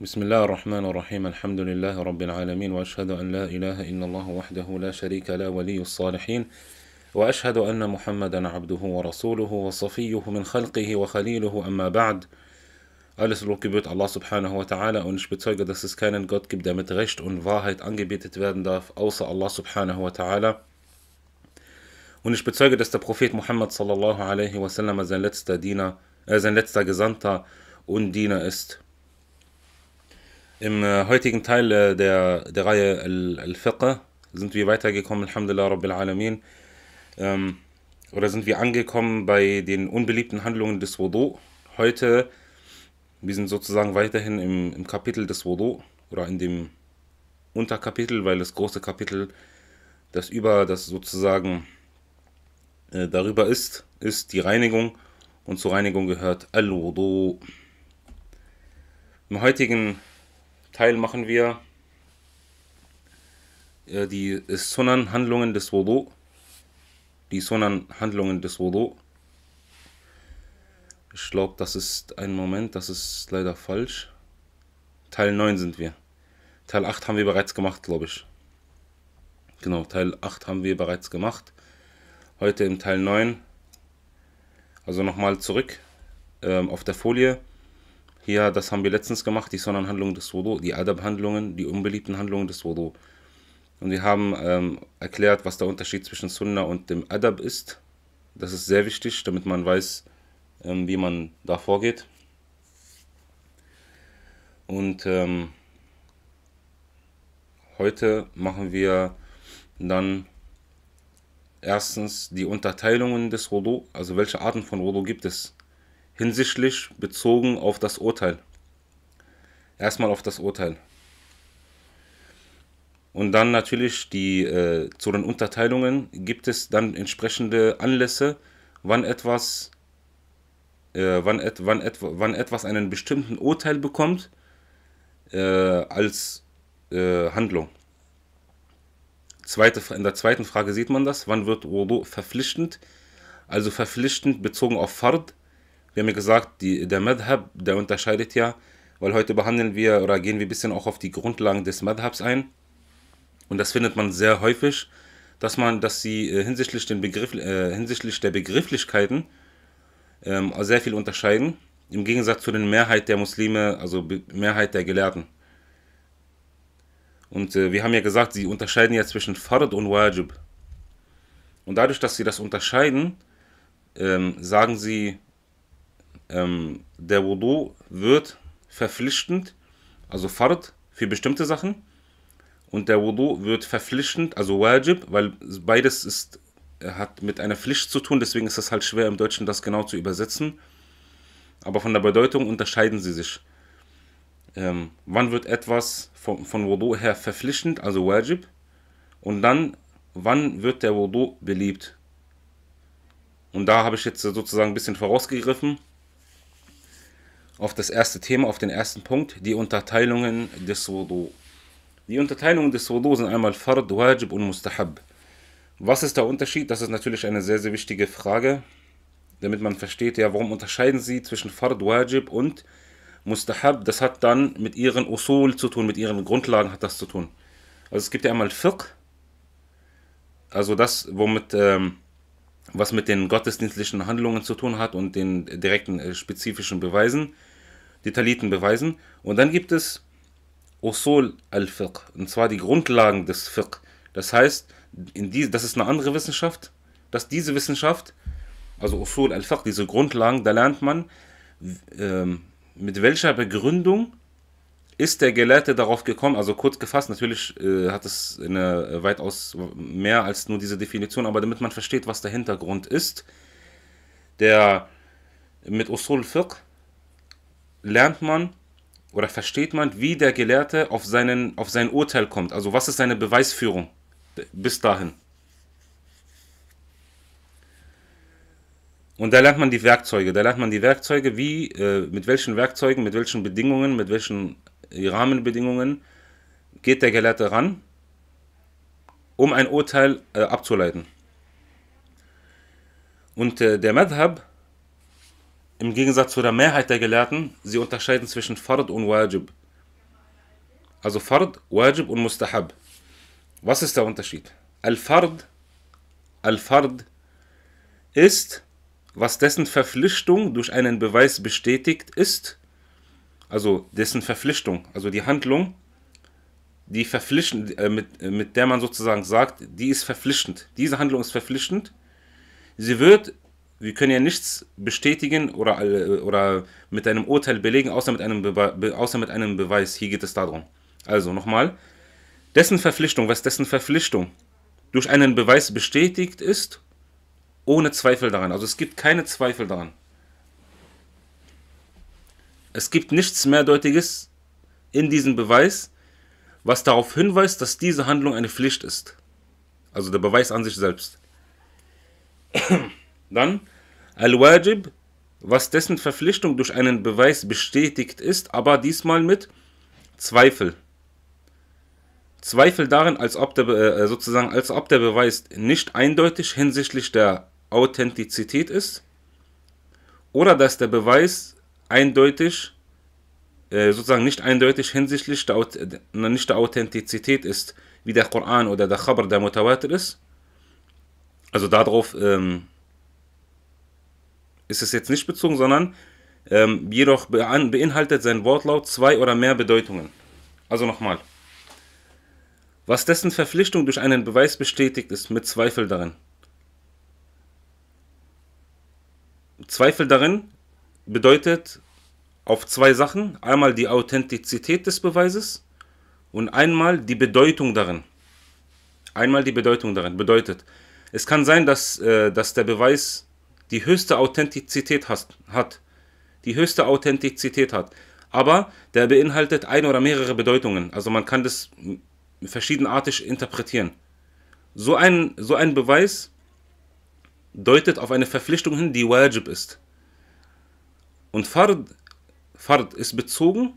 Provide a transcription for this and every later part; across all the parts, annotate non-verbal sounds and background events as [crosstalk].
بسم الله الرحمن الرحيم الحمد لله رب العالمين وأشهد أن لا إله إلا الله وحده لا شريك لا ولي الصالحين وأشهد أن محمدا عبده ورسوله وصفيه من خلقه وخليله أما بعد Alles Lob gebührt Allah subhanahu wa ta'ala und ich bezeuge, dass es keinen Gott gibt, der mit Recht und Wahrheit angebetet werden darf, außer Allah subhanahu wa ta'ala. Und ich bezeuge, dass der Prophet Muhammad sallallahu alaihi wasallam sein letzter Diener, äh, sein letzter Gesandter und Diener ist. Im äh, heutigen Teil äh, der, der Reihe Al-Fiqh sind wir weitergekommen, Alhamdulillah Rabbil Alamin. Ähm, oder sind wir angekommen bei den unbeliebten Handlungen des Wudu. Heute, wir sind sozusagen weiterhin im, im Kapitel des Wudu oder in dem Unterkapitel, weil das große Kapitel, das über das sozusagen äh, darüber ist, ist die Reinigung und zur Reinigung gehört Al-Wudu. Im heutigen Teil machen wir äh, die Sunan-Handlungen des Wudu. Die Sunan-Handlungen des Wudu. Ich glaube, das ist ein Moment, das ist leider falsch. Teil 9 sind wir. Teil 8 haben wir bereits gemacht, glaube ich. Genau, Teil 8 haben wir bereits gemacht. Heute im Teil 9. Also nochmal zurück ähm, auf der Folie. Hier, das haben wir letztens gemacht, die Sonnenhandlungen des Wudu, die Adab-Handlungen, die unbeliebten Handlungen des Wudu. Und wir haben ähm, erklärt, was der Unterschied zwischen Sunna und dem Adab ist. Das ist sehr wichtig, damit man weiß, ähm, wie man da vorgeht. Und ähm, heute machen wir dann erstens die Unterteilungen des Rodo, also welche Arten von Rodo gibt es hinsichtlich bezogen auf das Urteil. Erstmal auf das Urteil. Und dann natürlich die, äh, zu den Unterteilungen gibt es dann entsprechende Anlässe, wann etwas, äh, wann, et, wann, et, wann etwas einen bestimmten Urteil bekommt äh, als äh, Handlung. Zweite, in der zweiten Frage sieht man das, wann wird Wudu verpflichtend? Also verpflichtend bezogen auf Fard, wir haben ja gesagt, die, der Madhab, der unterscheidet ja, weil heute behandeln wir oder gehen wir ein bisschen auch auf die Grundlagen des Madhabs ein. Und das findet man sehr häufig, dass man, dass sie äh, hinsichtlich, den Begriff, äh, hinsichtlich der Begrifflichkeiten ähm, sehr viel unterscheiden, im Gegensatz zu den Mehrheit der Muslime, also Be Mehrheit der Gelehrten. Und äh, wir haben ja gesagt, sie unterscheiden ja zwischen Fard und Wajib. Und dadurch, dass sie das unterscheiden, ähm, sagen sie, ähm, der Wudu wird verpflichtend, also Fard für bestimmte Sachen und der Wudu wird verpflichtend, also Wajib, weil beides ist, äh, hat mit einer Pflicht zu tun, deswegen ist es halt schwer im Deutschen das genau zu übersetzen. Aber von der Bedeutung unterscheiden sie sich. Ähm, wann wird etwas von, von Wudu her verpflichtend, also Wajib? Und dann, wann wird der Wudu beliebt? Und da habe ich jetzt sozusagen ein bisschen vorausgegriffen auf das erste Thema, auf den ersten Punkt, die Unterteilungen des Wudu. Die Unterteilungen des Wudu sind einmal Fard, Wajib und Mustahab. Was ist der Unterschied? Das ist natürlich eine sehr, sehr wichtige Frage, damit man versteht, ja, warum unterscheiden sie zwischen Fard, Wajib und Mustahab. Das hat dann mit ihren Usul zu tun, mit ihren Grundlagen hat das zu tun. Also es gibt ja einmal Fiqh, also das, womit ähm, was mit den gottesdienstlichen Handlungen zu tun hat und den direkten äh, spezifischen Beweisen, detaillierten Beweisen. Und dann gibt es Usul al-Fiqh, und zwar die Grundlagen des Fiqh. Das heißt, in die, das ist eine andere Wissenschaft, dass diese Wissenschaft, also Usul al-Fiqh, diese Grundlagen, da lernt man, ähm, mit welcher Begründung ist der Gelehrte darauf gekommen, also kurz gefasst, natürlich äh, hat es eine, äh, weitaus mehr als nur diese Definition, aber damit man versteht, was der Hintergrund ist, der mit Usul Fiqh lernt man oder versteht man, wie der Gelehrte auf, seinen, auf sein Urteil kommt. Also was ist seine Beweisführung bis dahin. Und da lernt man die Werkzeuge. Da lernt man die Werkzeuge, wie, äh, mit welchen Werkzeugen, mit welchen Bedingungen, mit welchen die Rahmenbedingungen geht der Gelehrte ran, um ein Urteil äh, abzuleiten. Und äh, der Madhab, im Gegensatz zu der Mehrheit der Gelehrten, sie unterscheiden zwischen Fard und Wajib. Also Fard, Wajib und Mustahab. Was ist der Unterschied? Al-Fard, Al-Fard ist, was dessen Verpflichtung durch einen Beweis bestätigt ist also dessen Verpflichtung, also die Handlung, die verpflichtend, äh, mit, äh, mit der man sozusagen sagt, die ist verpflichtend. Diese Handlung ist verpflichtend. Sie wird, wir können ja nichts bestätigen oder, äh, oder mit einem Urteil belegen, außer mit einem, Be außer mit einem Beweis. Hier geht es darum. Also nochmal, dessen Verpflichtung, was dessen Verpflichtung durch einen Beweis bestätigt ist, ohne Zweifel daran. Also es gibt keine Zweifel daran. Es gibt nichts Mehrdeutiges in diesem Beweis, was darauf hinweist, dass diese Handlung eine Pflicht ist. Also der Beweis an sich selbst. [clears throat] Dann Al-Wajib, was dessen Verpflichtung durch einen Beweis bestätigt ist, aber diesmal mit Zweifel. Zweifel darin, als ob der, äh, äh, sozusagen, als ob der Beweis nicht eindeutig hinsichtlich der Authentizität ist oder dass der Beweis eindeutig, äh, sozusagen nicht eindeutig hinsichtlich der, äh, nicht der Authentizität ist, wie der Koran oder der Khabar der Mutawatir ist. Also darauf ähm, ist es jetzt nicht bezogen, sondern ähm, jedoch beinhaltet sein Wortlaut zwei oder mehr Bedeutungen. Also nochmal. Was dessen Verpflichtung durch einen Beweis bestätigt ist, mit Zweifel darin. Zweifel darin bedeutet auf zwei Sachen. Einmal die Authentizität des Beweises und einmal die Bedeutung darin. Einmal die Bedeutung darin bedeutet, es kann sein, dass, äh, dass der Beweis die höchste Authentizität hast, hat. Die höchste Authentizität hat. Aber der beinhaltet eine oder mehrere Bedeutungen. Also man kann das verschiedenartig interpretieren. So ein, so ein Beweis deutet auf eine Verpflichtung hin, die wajib ist. Und Fard, Fard ist bezogen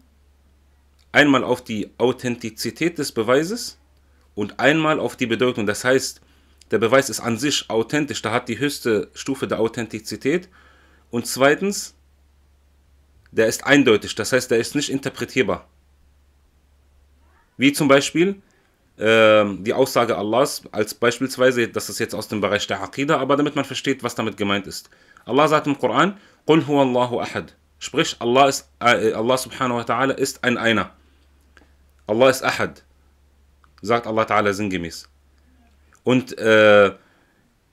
einmal auf die Authentizität des Beweises und einmal auf die Bedeutung. Das heißt, der Beweis ist an sich authentisch, da hat die höchste Stufe der Authentizität. Und zweitens, der ist eindeutig, das heißt, der ist nicht interpretierbar. Wie zum Beispiel äh, die Aussage Allahs, als beispielsweise, das ist jetzt aus dem Bereich der Aqidah, aber damit man versteht, was damit gemeint ist. Allah sagt im Koran, Qul huwallahu ahad. Sprich, Allah, ist, äh, Allah subhanahu wa ta'ala ist ein Einer. Allah ist ahad. Sagt Allah ta'ala sinngemäß. Und äh,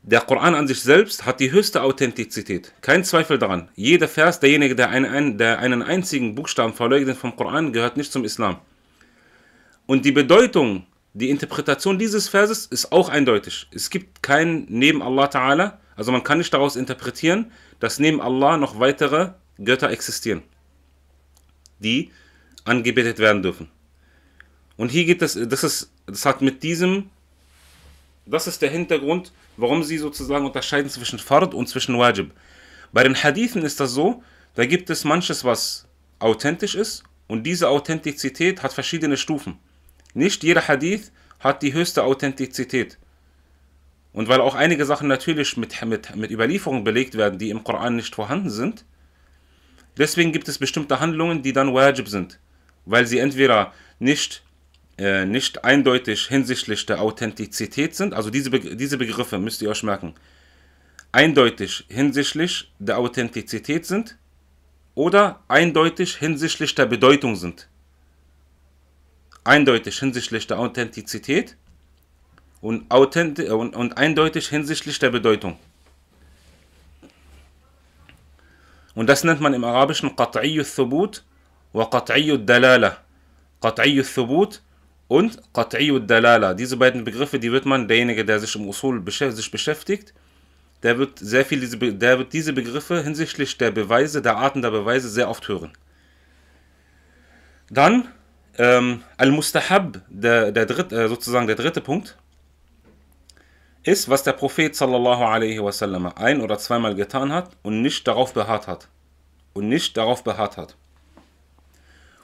der Koran an sich selbst hat die höchste Authentizität. Kein Zweifel daran. Jeder Vers, derjenige, der einen, der einen einzigen Buchstaben verleugnet vom Koran, gehört nicht zum Islam. Und die Bedeutung, die Interpretation dieses Verses ist auch eindeutig. Es gibt keinen neben Allah Ta'ala, also man kann nicht daraus interpretieren, dass neben Allah noch weitere Götter existieren, die angebetet werden dürfen. Und hier geht es, das ist, das hat mit diesem, das ist der Hintergrund, warum sie sozusagen unterscheiden zwischen Fard und zwischen Wajib. Bei den Hadithen ist das so, da gibt es manches, was authentisch ist und diese Authentizität hat verschiedene Stufen. Nicht jeder Hadith hat die höchste Authentizität. Und weil auch einige Sachen natürlich mit, mit, mit Überlieferungen belegt werden, die im Koran nicht vorhanden sind, deswegen gibt es bestimmte Handlungen, die dann wajib sind, weil sie entweder nicht, äh, nicht eindeutig hinsichtlich der Authentizität sind, also diese, Be diese Begriffe müsst ihr euch merken, eindeutig hinsichtlich der Authentizität sind oder eindeutig hinsichtlich der Bedeutung sind. Eindeutig hinsichtlich der Authentizität und, äh, und, und eindeutig hinsichtlich der Bedeutung. Und das nennt man im Arabischen Qat'iyyu Thubut wa Qat'iyyu Dalala. Qat'iyyu Thubut und Qat'iyyu Dalala. Diese beiden Begriffe, die wird man, derjenige, der sich im Usul sich beschäftigt, der wird sehr viel diese, der wird diese Begriffe hinsichtlich der Beweise, der Arten der Beweise sehr oft hören. Dann ähm, Al-Mustahab, der, der dritte, äh, sozusagen der dritte Punkt ist, was der Prophet sallallahu alaihi wasallam ein oder zweimal getan hat und nicht darauf beharrt hat. Und nicht darauf beharrt hat.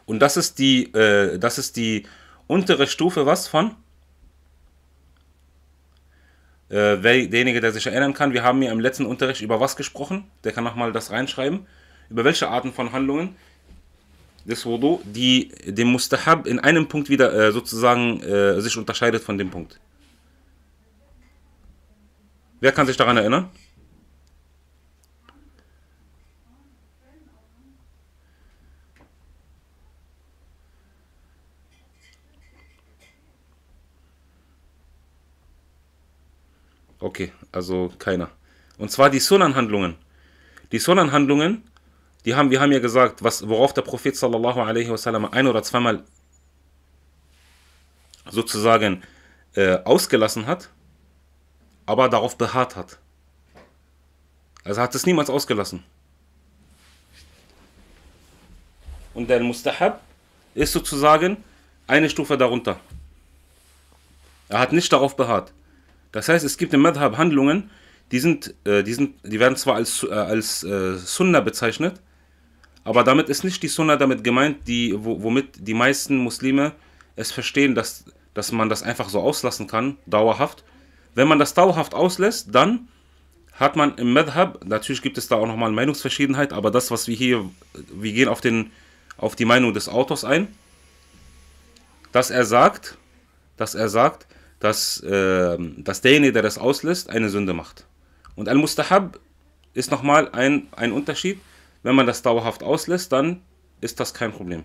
Und das ist die, äh, das ist die untere Stufe was von? Äh, wer, derjenige, der sich erinnern kann, wir haben ja im letzten Unterricht über was gesprochen, der kann nochmal das reinschreiben. Über welche Arten von Handlungen des Wudu, die dem Mustahab in einem Punkt wieder äh, sozusagen äh, sich unterscheidet von dem Punkt. Wer kann sich daran erinnern? Okay, also keiner. Und zwar die Sunan-Handlungen. Die Sunan-Handlungen, die haben, wir haben ja gesagt, was, worauf der Prophet sallallahu alaihi wasallam ein oder zweimal sozusagen äh, ausgelassen hat aber darauf beharrt hat. Also hat es niemals ausgelassen. Und der Mustahab ist sozusagen eine Stufe darunter. Er hat nicht darauf beharrt. Das heißt, es gibt im Madhab Handlungen, die, sind, äh, die, sind, die werden zwar als, äh, als äh, Sunna bezeichnet, aber damit ist nicht die Sunnah damit gemeint, die, womit die meisten Muslime es verstehen, dass, dass man das einfach so auslassen kann, dauerhaft, wenn man das dauerhaft auslässt, dann hat man im Madhab, natürlich gibt es da auch nochmal Meinungsverschiedenheit, aber das, was wir hier, wir gehen auf, den, auf die Meinung des Autors ein, dass er sagt, dass er sagt, dass, äh, dass derjenige, der das auslässt, eine Sünde macht. Und Al-Mustahab ist nochmal ein, ein Unterschied. Wenn man das dauerhaft auslässt, dann ist das kein Problem.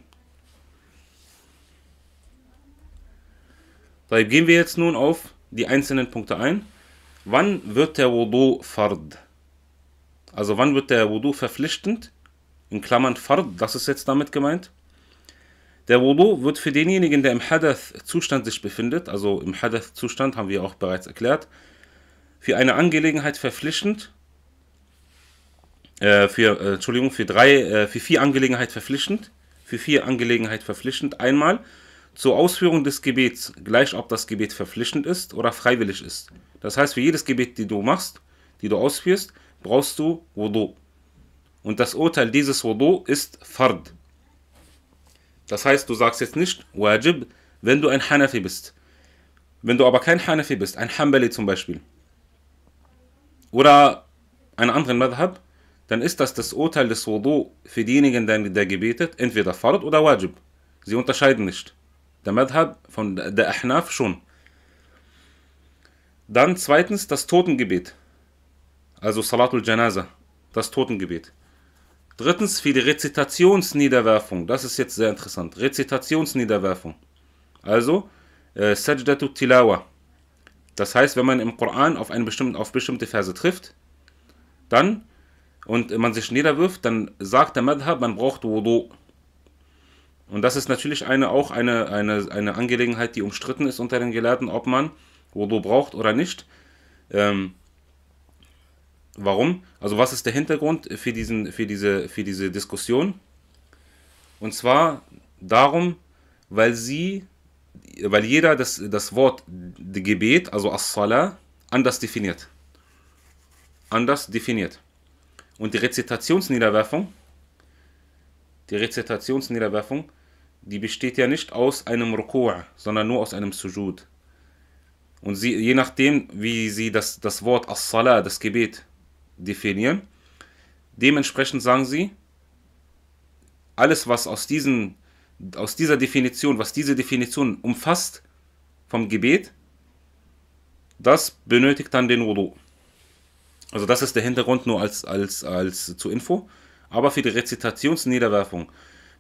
Da gehen wir jetzt nun auf die einzelnen Punkte ein. Wann wird der Wudu fard? Also wann wird der Wudu verpflichtend? In Klammern fard, das ist jetzt damit gemeint. Der Wudu wird für denjenigen, der im Hadath-Zustand sich befindet, also im Hadath-Zustand haben wir auch bereits erklärt, für eine Angelegenheit verpflichtend, äh, für, äh, Entschuldigung, für drei, äh, für vier Angelegenheit verpflichtend, für vier Angelegenheit verpflichtend einmal zur Ausführung des Gebets, gleich ob das Gebet verpflichtend ist oder freiwillig ist. Das heißt, für jedes Gebet, die du machst, die du ausführst, brauchst du Wudu. Und das Urteil dieses Wudu ist Fard. Das heißt, du sagst jetzt nicht Wajib, wenn du ein Hanafi bist. Wenn du aber kein Hanafi bist, ein Hanbali zum Beispiel, oder einen anderen Madhab, dann ist das das Urteil des Wudu für diejenigen, der gebetet, entweder Fard oder Wajib. Sie unterscheiden nicht. Der Madhab von der Ahnaf schon. Dann zweitens das Totengebet. Also Salatul Janaza, das Totengebet. Drittens für die Rezitationsniederwerfung. Das ist jetzt sehr interessant. Rezitationsniederwerfung. Also äh, Sajdatu Tilawa. Das heißt, wenn man im Koran auf, auf bestimmte Verse trifft, dann und man sich niederwirft, dann sagt der Madhab, man braucht Wudu. Und das ist natürlich eine, auch eine, eine, eine Angelegenheit, die umstritten ist unter den Gelehrten, ob man Wudu braucht oder nicht. Ähm, warum? Also was ist der Hintergrund für, diesen, für, diese, für diese Diskussion? Und zwar darum, weil sie, weil jeder das, das Wort Gebet, also As-Salah, anders definiert. Anders definiert. Und die Rezitationsniederwerfung die Rezitationsniederwerfung, die besteht ja nicht aus einem Ruku'a, sondern nur aus einem Sujud. Und sie, je nachdem, wie sie das, das Wort As-Salah, das Gebet, definieren, dementsprechend sagen sie, alles, was aus, diesen, aus dieser Definition, was diese Definition umfasst vom Gebet, das benötigt dann den Wudu. Also das ist der Hintergrund nur als, als, als zur Info aber für die Rezitationsniederwerfung,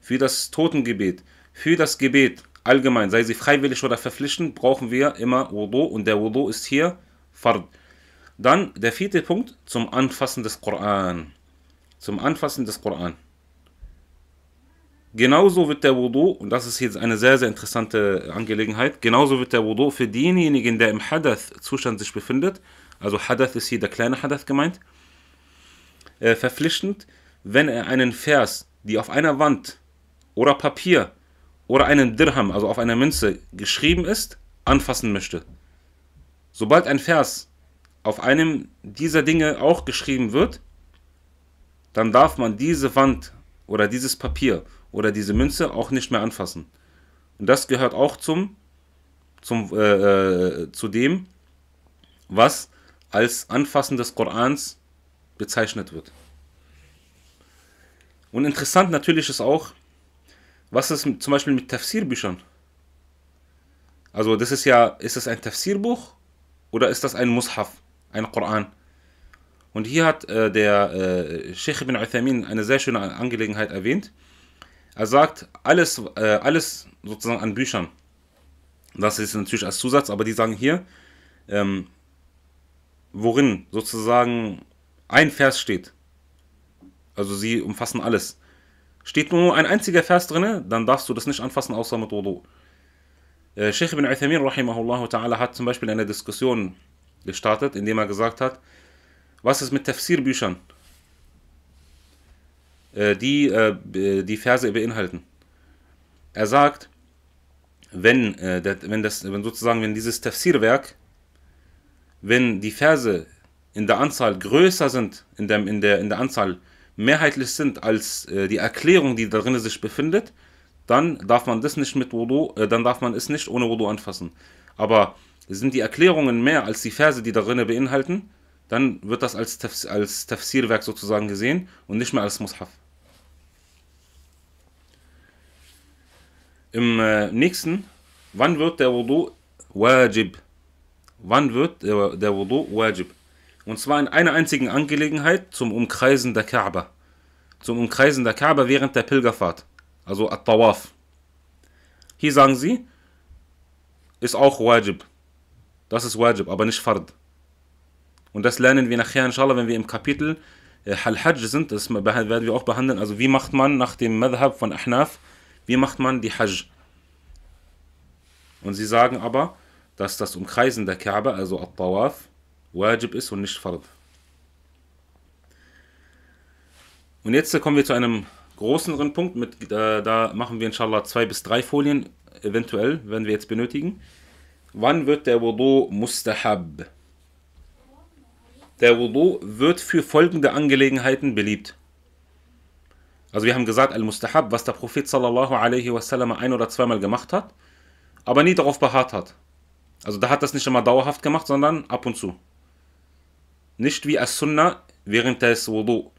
für das Totengebet, für das Gebet allgemein, sei sie freiwillig oder verpflichtend, brauchen wir immer Wudu und der Wudu ist hier Fard. Dann der vierte Punkt zum Anfassen des Koran. Zum Anfassen des Koran. Genauso wird der Wudu, und das ist jetzt eine sehr, sehr interessante Angelegenheit, genauso wird der Wudu für denjenigen, der im Hadath-Zustand sich befindet, also Hadath ist hier der kleine Hadath gemeint, äh, verpflichtend, wenn er einen Vers, die auf einer Wand oder Papier oder einen Dirham, also auf einer Münze, geschrieben ist, anfassen möchte. Sobald ein Vers auf einem dieser Dinge auch geschrieben wird, dann darf man diese Wand oder dieses Papier oder diese Münze auch nicht mehr anfassen. Und das gehört auch zum, zum, äh, äh zu dem, was als Anfassen des Korans bezeichnet wird. Und interessant natürlich ist auch, was ist zum Beispiel mit Tafsir-Büchern? Also das ist ja, ist das ein Tafsir-Buch oder ist das ein Mushaf, ein Koran? Und hier hat äh, der äh, Sheikh ibn Uthamin eine sehr schöne Angelegenheit erwähnt. Er sagt, alles, äh, alles sozusagen an Büchern, das ist natürlich als Zusatz, aber die sagen hier, ähm, worin sozusagen ein Vers steht, also sie umfassen alles. Steht nur ein einziger Vers drin, dann darfst du das nicht anfassen, außer mit Wudu. Äh, Sheikh ibn Uthaymeen rahimahullah ta'ala hat zum Beispiel eine Diskussion gestartet, indem er gesagt hat, was ist mit Tafsir-Büchern, äh, die äh, die Verse beinhalten. Er sagt, wenn, wenn, das, wenn sozusagen wenn dieses Tafsir-Werk, wenn die Verse in der Anzahl größer sind, in, dem, in, der, in der Anzahl mehrheitlich sind als äh, die Erklärung, die darin sich befindet, dann darf man das nicht mit Wudu, äh, dann darf man es nicht ohne Wudu anfassen. Aber sind die Erklärungen mehr als die Verse, die darin beinhalten, dann wird das als, Tafs als Tafsirwerk sozusagen gesehen und nicht mehr als Mushaf. Im äh, nächsten, wann wird der Wudu wajib? Wann wird der, äh, der Wudu wajib? Und zwar in einer einzigen Angelegenheit zum Umkreisen der Kaaba. Zum Umkreisen der Kaaba während der Pilgerfahrt. Also At-Tawaf. Hier sagen sie, ist auch Wajib. Das ist Wajib, aber nicht Fard. Und das lernen wir nachher, inshallah, wenn wir im Kapitel äh, Al-Hajj sind. Das werden wir auch behandeln. Also, wie macht man nach dem Madhab von Ahnaf, wie macht man die Hajj? Und sie sagen aber, dass das Umkreisen der Kaaba, also At-Tawaf, Wajib ist und nicht Fard. Und jetzt kommen wir zu einem größeren Punkt. Mit, äh, da machen wir inshallah zwei bis drei Folien, eventuell, wenn wir jetzt benötigen. Wann wird der Wudu mustahab? Der Wudu wird für folgende Angelegenheiten beliebt. Also wir haben gesagt, Al-Mustahab, was der Prophet sallallahu alaihi wasallam ein- oder zweimal gemacht hat, aber nie darauf beharrt hat. Also da hat das nicht immer dauerhaft gemacht, sondern ab und zu. Nicht wie As-Sunnah während des Wudu.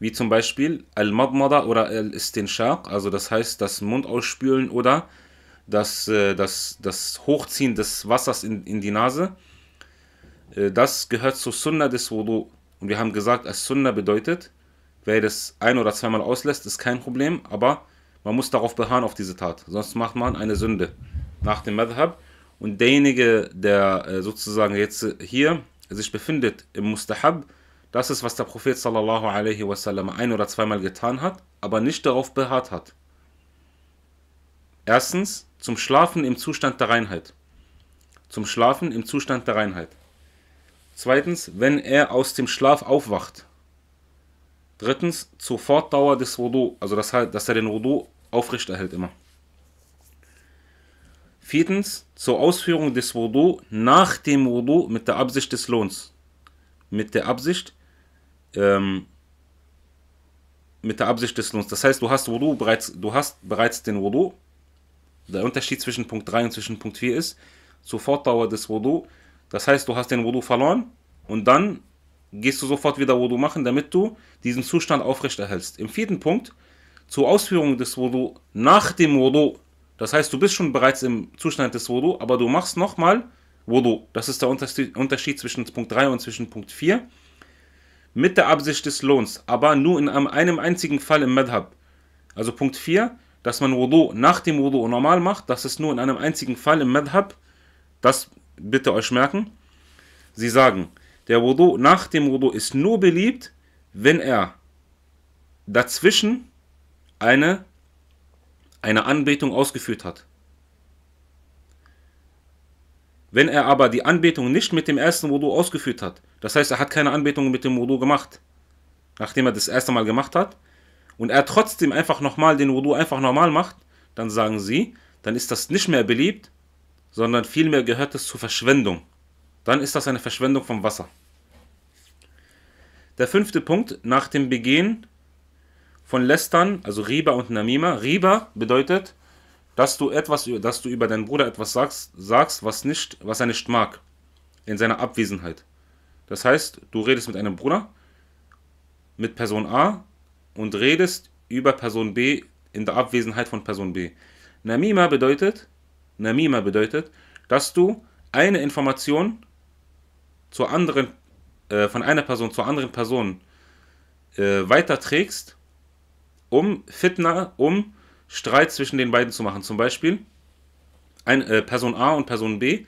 Wie zum Beispiel Al-Madmada oder Al-Istinshaq, also das heißt das Mund ausspülen oder das, äh, das, das Hochziehen des Wassers in, in die Nase. Äh, das gehört zur Sunnah des Wudu. Und wir haben gesagt, As-Sunnah bedeutet, wer das ein- oder zweimal auslässt, ist kein Problem, aber man muss darauf beharren, auf diese Tat. Sonst macht man eine Sünde nach dem Madhab. Und derjenige, der äh, sozusagen jetzt hier sich befindet im Mustahab, das ist, was der Prophet sallallahu alaihi wasallam ein oder zweimal getan hat, aber nicht darauf beharrt hat. Erstens, zum Schlafen im Zustand der Reinheit. Zum Schlafen im Zustand der Reinheit. Zweitens, wenn er aus dem Schlaf aufwacht. Drittens, zur Fortdauer des Wudu, also dass er, dass er den Wudu aufrechterhält immer. Viertens, zur Ausführung des Wudu nach dem Wudu mit der Absicht des Lohns. Mit der Absicht, ähm, mit der Absicht des Lohns. Das heißt, du hast Wudu bereits, du hast bereits den Wudu. Der Unterschied zwischen Punkt 3 und zwischen Punkt 4 ist, zur Fortdauer des Wudu. Das heißt, du hast den Wudu verloren und dann gehst du sofort wieder Wudu machen, damit du diesen Zustand aufrechterhältst. Im vierten Punkt, zur Ausführung des Wudu nach dem Wudu das heißt, du bist schon bereits im Zustand des Wudu, aber du machst nochmal Wudu. Das ist der Unterschied zwischen Punkt 3 und zwischen Punkt 4. Mit der Absicht des Lohns, aber nur in einem einzigen Fall im Madhab. Also Punkt 4, dass man Wudu nach dem Wudu normal macht, das ist nur in einem einzigen Fall im Madhab. Das bitte euch merken. Sie sagen, der Wudu nach dem Wudu ist nur beliebt, wenn er dazwischen eine eine Anbetung ausgeführt hat. Wenn er aber die Anbetung nicht mit dem ersten Wudu ausgeführt hat, das heißt, er hat keine Anbetung mit dem Wudu gemacht, nachdem er das erste Mal gemacht hat, und er trotzdem einfach nochmal den Wudu einfach normal macht, dann sagen sie, dann ist das nicht mehr beliebt, sondern vielmehr gehört es zur Verschwendung. Dann ist das eine Verschwendung vom Wasser. Der fünfte Punkt, nach dem Begehen von Lästern, also Riba und Namima. Riba bedeutet, dass du etwas, dass du über deinen Bruder etwas sagst, sagst was, nicht, was er nicht mag, in seiner Abwesenheit. Das heißt, du redest mit einem Bruder, mit Person A und redest über Person B in der Abwesenheit von Person B. Namima bedeutet, Namima bedeutet, dass du eine Information zur anderen, äh, von einer Person zur anderen Person äh, weiterträgst um Fitna, um Streit zwischen den beiden zu machen. Zum Beispiel ein, äh, Person A und Person B.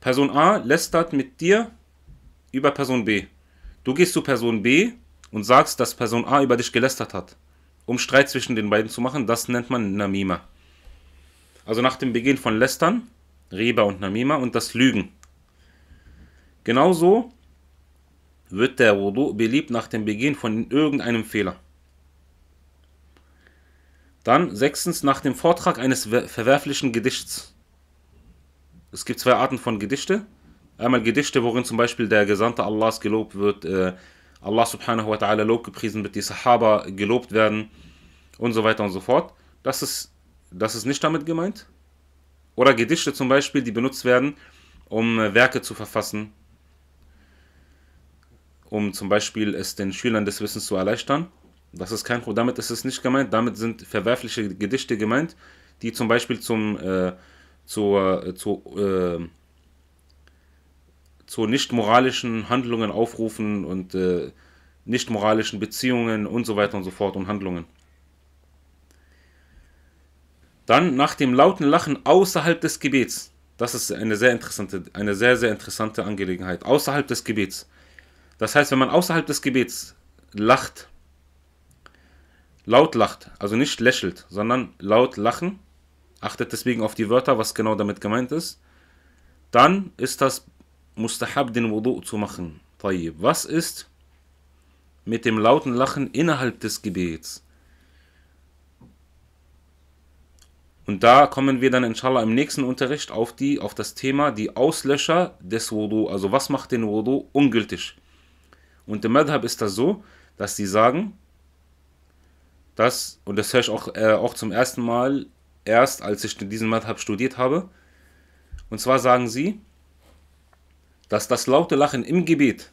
Person A lästert mit dir über Person B. Du gehst zu Person B und sagst, dass Person A über dich gelästert hat. Um Streit zwischen den beiden zu machen, das nennt man Namima. Also nach dem Beginn von Lästern, Reba und Namima und das Lügen. Genauso wird der Wudu beliebt nach dem Beginn von irgendeinem Fehler. Dann sechstens nach dem Vortrag eines verwerflichen Gedichts. Es gibt zwei Arten von Gedichte. Einmal Gedichte, worin zum Beispiel der Gesandte Allahs gelobt wird, äh, Allah subhanahu wa ta'ala Lob gepriesen wird, die Sahaba gelobt werden und so weiter und so fort. Das ist, das ist nicht damit gemeint. Oder Gedichte zum Beispiel, die benutzt werden, um äh, Werke zu verfassen, um zum Beispiel es den Schülern des Wissens zu erleichtern das ist kein Problem. Damit ist es nicht gemeint. Damit sind verwerfliche Gedichte gemeint, die zum Beispiel zum, äh, zur, äh, zu, äh, zu nicht moralischen Handlungen aufrufen und äh, nicht moralischen Beziehungen und so weiter und so fort und Handlungen. Dann nach dem lauten Lachen außerhalb des Gebets. Das ist eine sehr interessante, eine sehr, sehr interessante Angelegenheit. Außerhalb des Gebets. Das heißt, wenn man außerhalb des Gebets lacht, laut lacht, also nicht lächelt, sondern laut lachen. Achtet deswegen auf die Wörter, was genau damit gemeint ist. Dann ist das Mustahab, den Wudu zu machen. Tayyib. Was ist mit dem lauten Lachen innerhalb des Gebets? Und da kommen wir dann inshallah im nächsten Unterricht auf, die, auf das Thema die Auslöscher des Wudu. Also was macht den Wudu ungültig? Und im Madhab ist das so, dass sie sagen, das, und das höre ich auch, äh, auch zum ersten Mal, erst als ich diesen Madhab studiert habe. Und zwar sagen sie, dass das laute Lachen im Gebet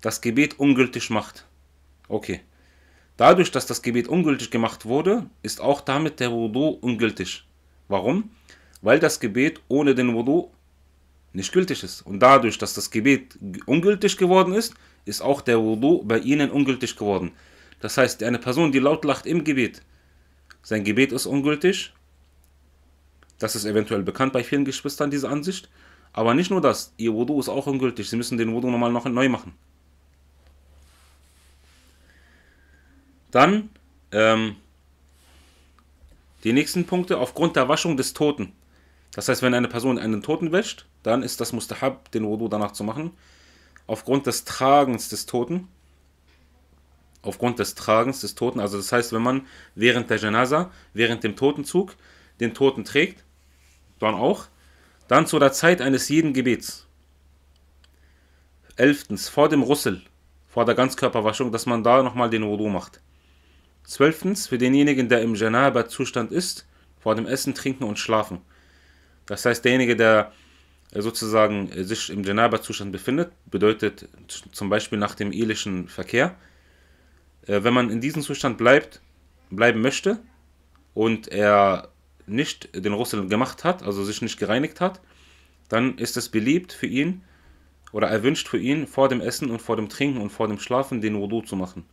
das Gebet ungültig macht. Okay. Dadurch, dass das Gebet ungültig gemacht wurde, ist auch damit der Wudu ungültig. Warum? Weil das Gebet ohne den Wudu nicht gültig ist. Und dadurch, dass das Gebet ungültig geworden ist, ist auch der Wudu bei ihnen ungültig geworden. Das heißt, eine Person, die laut lacht im Gebet, sein Gebet ist ungültig. Das ist eventuell bekannt bei vielen Geschwistern, diese Ansicht. Aber nicht nur das, ihr Wudu ist auch ungültig. Sie müssen den Wudu nochmal noch neu machen. Dann ähm, die nächsten Punkte aufgrund der Waschung des Toten. Das heißt, wenn eine Person einen Toten wäscht, dann ist das Mustahab, den Wudu danach zu machen. Aufgrund des Tragens des Toten aufgrund des Tragens des Toten. Also das heißt, wenn man während der Janaza, während dem Totenzug den Toten trägt, dann auch, dann zu der Zeit eines jeden Gebets. Elftens, vor dem Rüssel, vor der Ganzkörperwaschung, dass man da nochmal den Wudu macht. Zwölftens, für denjenigen, der im Janaba-Zustand ist, vor dem Essen, Trinken und Schlafen. Das heißt, derjenige, der sozusagen sich im Janaba-Zustand befindet, bedeutet zum Beispiel nach dem elischen Verkehr, äh, wenn man in diesem Zustand bleibt, bleiben möchte und er nicht den Russel gemacht hat, also sich nicht gereinigt hat, dann ist es beliebt für ihn oder erwünscht für ihn, vor dem Essen und vor dem Trinken und vor dem Schlafen den Wudu zu machen.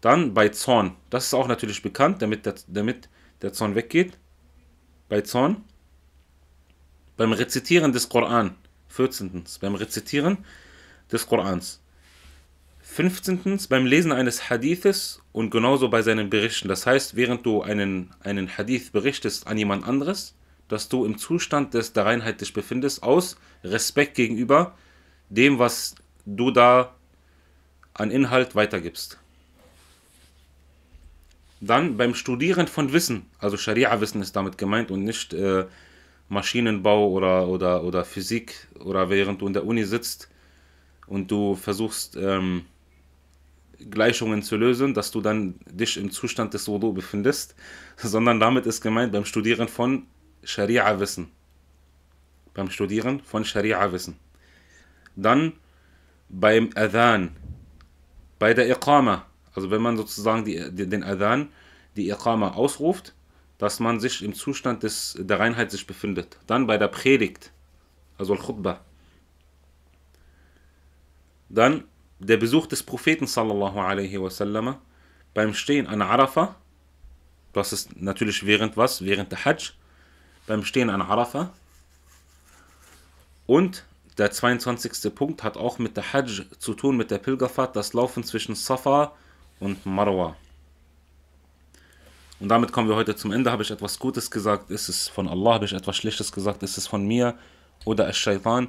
Dann bei Zorn, das ist auch natürlich bekannt, damit der, damit der Zorn weggeht. Bei Zorn, beim Rezitieren des Koran, 14. beim Rezitieren des Korans. 15. beim Lesen eines Hadithes und genauso bei seinen Berichten. Das heißt, während du einen, einen Hadith berichtest an jemand anderes, dass du im Zustand des, der Reinheit dich befindest, aus Respekt gegenüber dem, was du da an Inhalt weitergibst. Dann beim Studieren von Wissen, also Scharia-Wissen ist damit gemeint und nicht äh, Maschinenbau oder, oder, oder Physik oder während du in der Uni sitzt und du versuchst, ähm, Gleichungen zu lösen, dass du dann dich im Zustand des Wudu befindest, sondern damit ist gemeint beim Studieren von Scharia-Wissen. Beim Studieren von Scharia-Wissen. Dann beim Adhan, bei der Iqama, also wenn man sozusagen die, den Adhan, die Iqama ausruft, dass man sich im Zustand des, der Reinheit sich befindet. Dann bei der Predigt, also Al-Khutbah. Dann der Besuch des Propheten sallallahu alaihi wasallam beim Stehen an Arafah, das ist natürlich während was? Während der Hajj, beim Stehen an Arafah. Und der 22. Punkt hat auch mit der Hajj zu tun, mit der Pilgerfahrt, das Laufen zwischen Safa und Marwa. Und damit kommen wir heute zum Ende. Habe ich etwas Gutes gesagt? Ist es von Allah? Habe ich etwas Schlechtes gesagt? Ist es von mir oder es Shaitan?